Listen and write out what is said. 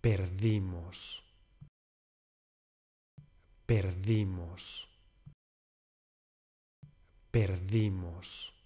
perdimos, perdimos, perdimos.